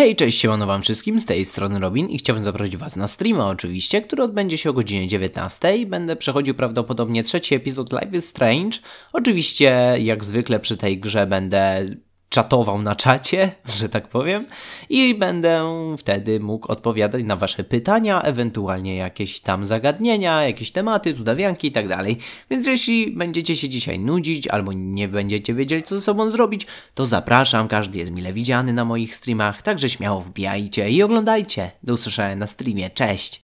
Hej, cześć, siemano wam wszystkim, z tej strony Robin i chciałbym zaprosić was na streama oczywiście, który odbędzie się o godzinie 19. Będę przechodził prawdopodobnie trzeci epizod Life is Strange. Oczywiście, jak zwykle przy tej grze będę czatował na czacie, że tak powiem, i będę wtedy mógł odpowiadać na Wasze pytania, ewentualnie jakieś tam zagadnienia, jakieś tematy, cudawianki i tak dalej. Więc jeśli będziecie się dzisiaj nudzić albo nie będziecie wiedzieć co ze sobą zrobić, to zapraszam, każdy jest mile widziany na moich streamach, także śmiało wbijajcie i oglądajcie. Do usłyszenia na streamie, cześć!